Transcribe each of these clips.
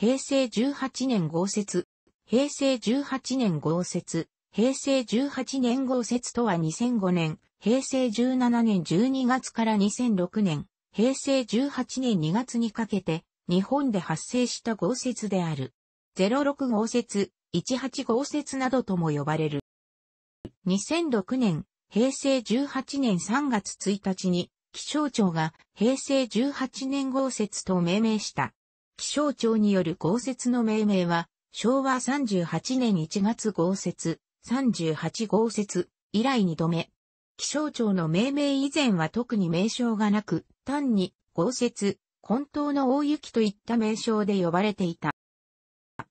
平成18年豪雪、平成18年豪雪、平成18年豪雪とは2005年、平成17年12月から2006年、平成18年2月にかけて、日本で発生した豪雪である。06豪雪、18豪雪などとも呼ばれる。2006年、平成18年3月1日に、気象庁が平成18年豪雪と命名した気象庁による豪雪の命名は、昭和38年1月豪雪、38豪雪以来2度目。気象庁の命名以前は特に名称がなく、単に豪雪、混沌の大雪といった名称で呼ばれていた。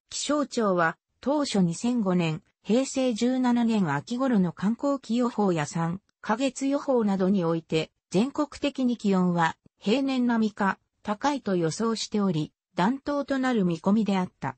気象庁は当初2005年、平成17年秋頃の観光期予報や3ヶ月予報などにおいて、全国的に気温は平年並みか高いと予想しており、弾頭となる見込みであった。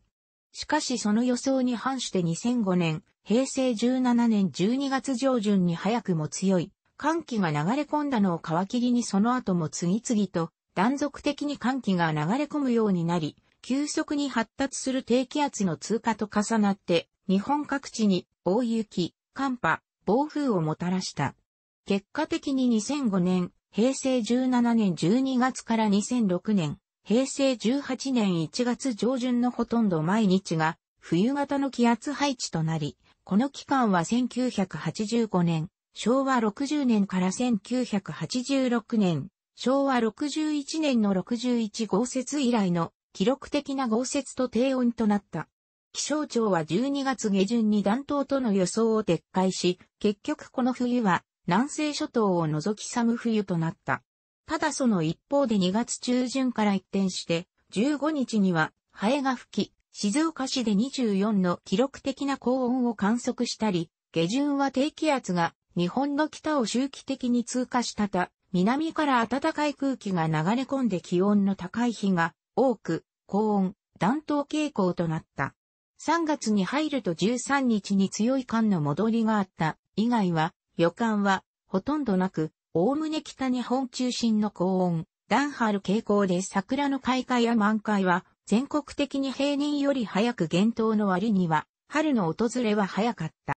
しかしその予想に反して2005年、平成17年12月上旬に早くも強い寒気が流れ込んだのを皮切りにその後も次々と断続的に寒気が流れ込むようになり、急速に発達する低気圧の通過と重なって、日本各地に大雪、寒波、暴風をもたらした。結果的に2005年、平成17年12月から2006年、平成18年1月上旬のほとんど毎日が冬型の気圧配置となり、この期間は1985年、昭和60年から1986年、昭和61年の61豪雪以来の記録的な豪雪と低温となった。気象庁は12月下旬に暖冬との予想を撤回し、結局この冬は南西諸島を除き寒冬となった。ただその一方で2月中旬から一転して、15日には、ハエが吹き、静岡市で24の記録的な高温を観測したり、下旬は低気圧が日本の北を周期的に通過したた、南から暖かい空気が流れ込んで気温の高い日が多く、高温、暖冬傾向となった。3月に入ると13日に強い寒の戻りがあった、以外は、予感は、ほとんどなく、おおむね北日本中心の高温、暖春傾向で桜の開花や満開は、全国的に平年より早く厳冬の割には、春の訪れは早かった。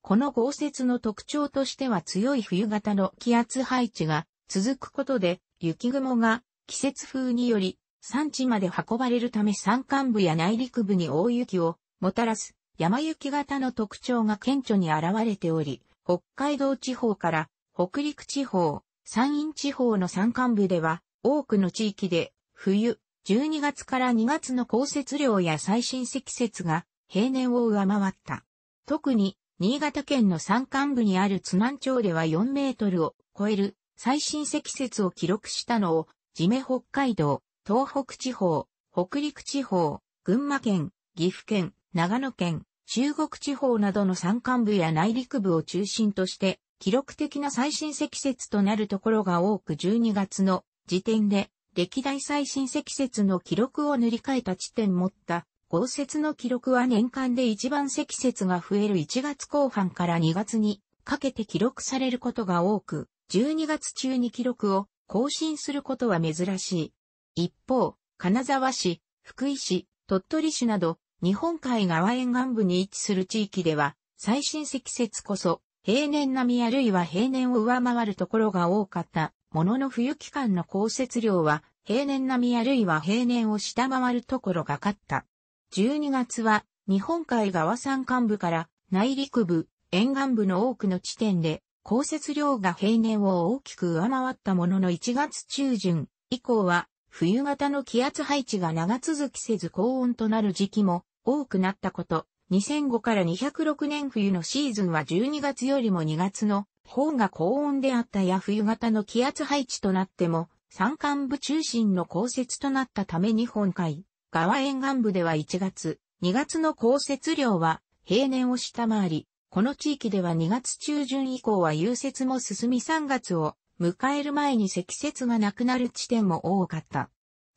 この豪雪の特徴としては強い冬型の気圧配置が続くことで、雪雲が季節風により山地まで運ばれるため山間部や内陸部に大雪をもたらす山雪型の特徴が顕著に現れており、北海道地方から北陸地方、山陰地方の山間部では、多くの地域で、冬、12月から2月の降雪量や最新積雪が平年を上回った。特に、新潟県の山間部にある津南町では4メートルを超える最新積雪を記録したのを、地目北海道、東北地方、北陸地方、群馬県、岐阜県、長野県、中国地方などの山間部や内陸部を中心として記録的な最新積雪となるところが多く12月の時点で歴代最新積雪の記録を塗り替えた地点持った豪雪の記録は年間で一番積雪が増える1月後半から2月にかけて記録されることが多く、12月中に記録を更新することは珍しい。一方、金沢市、福井市、鳥取市など日本海側沿岸部に位置する地域では最新積雪こそ平年並みあるいは平年を上回るところが多かったものの冬期間の降雪量は平年並みあるいは平年を下回るところがかった。12月は日本海側山間部から内陸部、沿岸部の多くの地点で降雪量が平年を大きく上回ったものの1月中旬以降は冬型の気圧配置が長続きせず高温となる時期も多くなったこと、2005から206年冬のシーズンは12月よりも2月の方が高温であったや冬型の気圧配置となっても、山間部中心の降雪となったため日本海、側沿岸部では1月、2月の降雪量は平年を下回り、この地域では2月中旬以降は融雪も進み3月を迎える前に積雪がなくなる地点も多かった。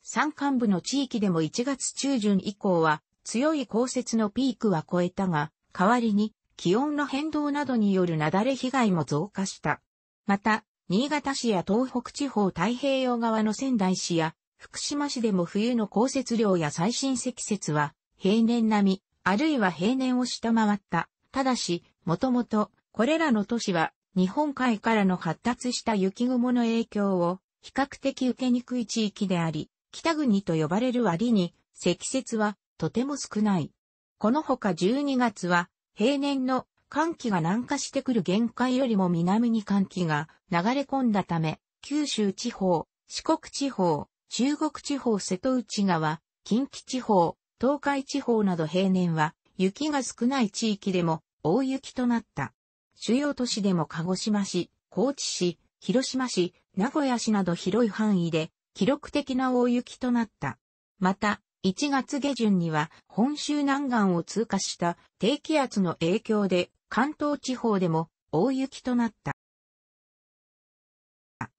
山間部の地域でも1月中旬以降は強い降雪のピークは超えたが、代わりに気温の変動などによる雪崩被害も増加した。また、新潟市や東北地方太平洋側の仙台市や福島市でも冬の降雪量や最新積雪は平年並み、あるいは平年を下回った。ただし、もともとこれらの都市は日本海からの発達した雪雲の影響を比較的受けにくい地域であり、北国と呼ばれる割に積雪はとても少ない。このほか12月は、平年の寒気が南下してくる限界よりも南に寒気が流れ込んだため、九州地方、四国地方、中国地方瀬戸内川、近畿地方、東海地方など平年は雪が少ない地域でも大雪となった。主要都市でも鹿児島市、高知市、広島市、名古屋市など広い範囲で記録的な大雪となった。また、1月下旬には本州南岸を通過した低気圧の影響で関東地方でも大雪となった。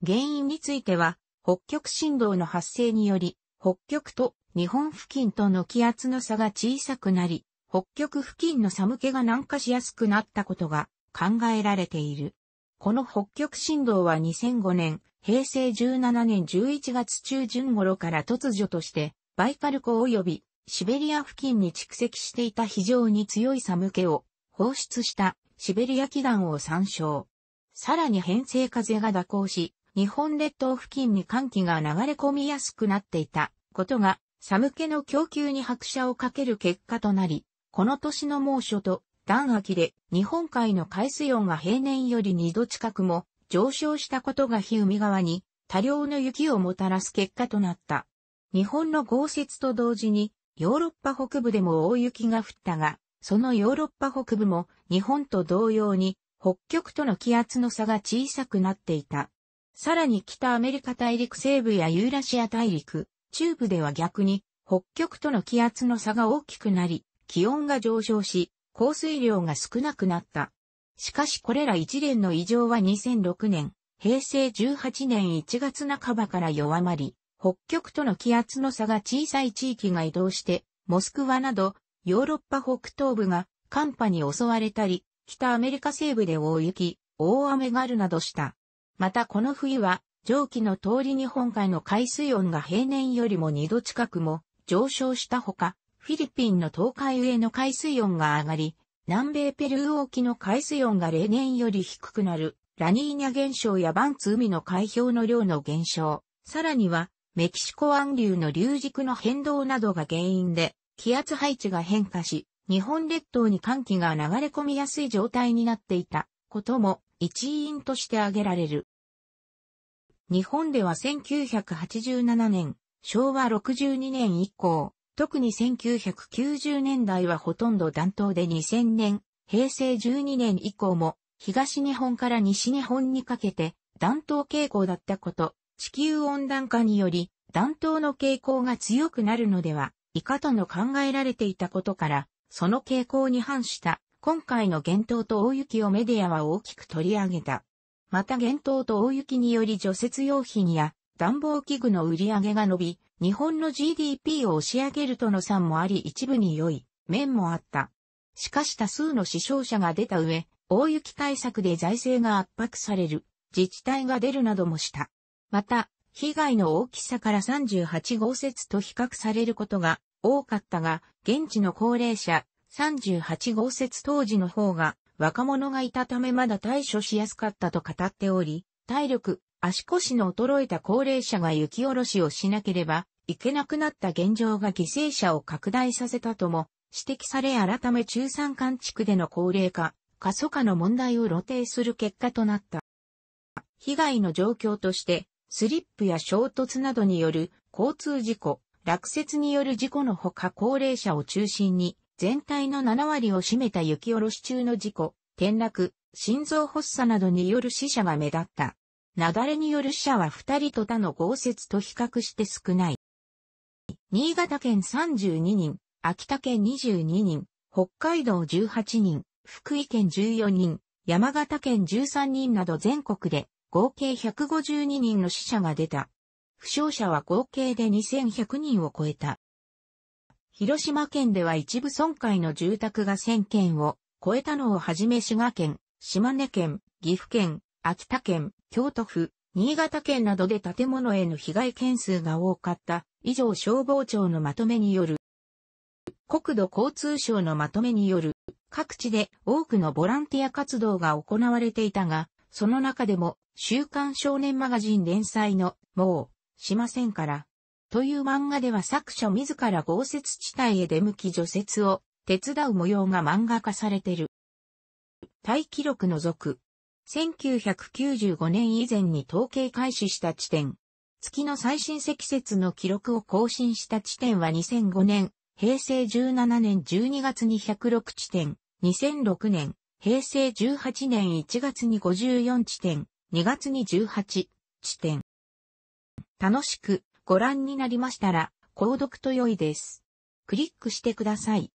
原因については、北極振動の発生により、北極と日本付近との気圧の差が小さくなり、北極付近の寒気が南下しやすくなったことが考えられている。この北極振動は2005年、平成17年11月中旬頃から突如としてバイカル湖及びシベリア付近に蓄積していた非常に強い寒気を放出したシベリア気団を参照。さらに偏西風が蛇行し、日本列島付近に寒気が流れ込みやすくなっていたことが寒気の供給に拍車をかける結果となり、この年の猛暑と暖秋で日本海の海水温が平年より2度近くも上昇したことが日海側に多量の雪をもたらす結果となった。日本の豪雪と同時に、ヨーロッパ北部でも大雪が降ったが、そのヨーロッパ北部も日本と同様に北極との気圧の差が小さくなっていた。さらに北アメリカ大陸西部やユーラシア大陸、中部では逆に北極との気圧の差が大きくなり、気温が上昇し、降水量が少なくなった。しかしこれら一連の異常は2006年、平成18年1月半ばから弱まり、北極との気圧の差が小さい地域が移動して、モスクワなど、ヨーロッパ北東部が寒波に襲われたり、北アメリカ西部で大雪、大雨があるなどした。またこの冬は、蒸気の通り日本海の海水温が平年よりも2度近くも上昇したほか、フィリピンの東海上の海水温が上がり、南米ペルー沖の海水温が例年より低くなる、ラニーニャ現象やバンツ海の海氷の量の減少、さらにはメキシコ湾流の流軸の変動などが原因で、気圧配置が変化し、日本列島に寒気が流れ込みやすい状態になっていたことも一因として挙げられる。日本では1987年、昭和62年以降、特に1990年代はほとんど暖冬で2000年、平成12年以降も、東日本から西日本にかけて暖冬傾向だったこと、地球温暖化により暖冬の傾向が強くなるのでは、以下との考えられていたことから、その傾向に反した今回の厳冬と大雪をメディアは大きく取り上げた。また厳冬と大雪により除雪用品や暖房器具の売り上げが伸び、日本の GDP を押し上げるとの算もあり一部に良い面もあった。しかし多数の死傷者が出た上、大雪対策で財政が圧迫される自治体が出るなどもした。また、被害の大きさから38号説と比較されることが多かったが、現地の高齢者38号説当時の方が若者がいたためまだ対処しやすかったと語っており、体力、足腰の衰えた高齢者が雪下ろしをしなければいけなくなった現状が犠牲者を拡大させたとも指摘され改め中山間地区での高齢化、過疎化の問題を露呈する結果となった。被害の状況としてスリップや衝突などによる交通事故、落雪による事故のほか高齢者を中心に、全体の7割を占めた雪下ろし中の事故、転落、心臓発作などによる死者が目立った。雪崩による死者は2人と他の豪雪と比較して少ない。新潟県32人、秋田県22人、北海道18人、福井県14人、山形県13人など全国で合計152人の死者が出た。負傷者は合計で2100人を超えた。広島県では一部損壊の住宅が1000件を超えたのをはじめ滋賀県、島根県、岐阜県、秋田県、京都府、新潟県などで建物への被害件数が多かった以上消防庁のまとめによる国土交通省のまとめによる各地で多くのボランティア活動が行われていたが、その中でも週刊少年マガジン連載の、もう、しませんから。という漫画では作者自ら豪雪地帯へ出向き除雪を手伝う模様が漫画化されてる。大記録の続。1995年以前に統計開始した地点。月の最新積雪の記録を更新した地点は2005年、平成17年12月に106地点、2006年、平成18年1月に54地点、2月に18地点。楽しくご覧になりましたら、購読と良いです。クリックしてください。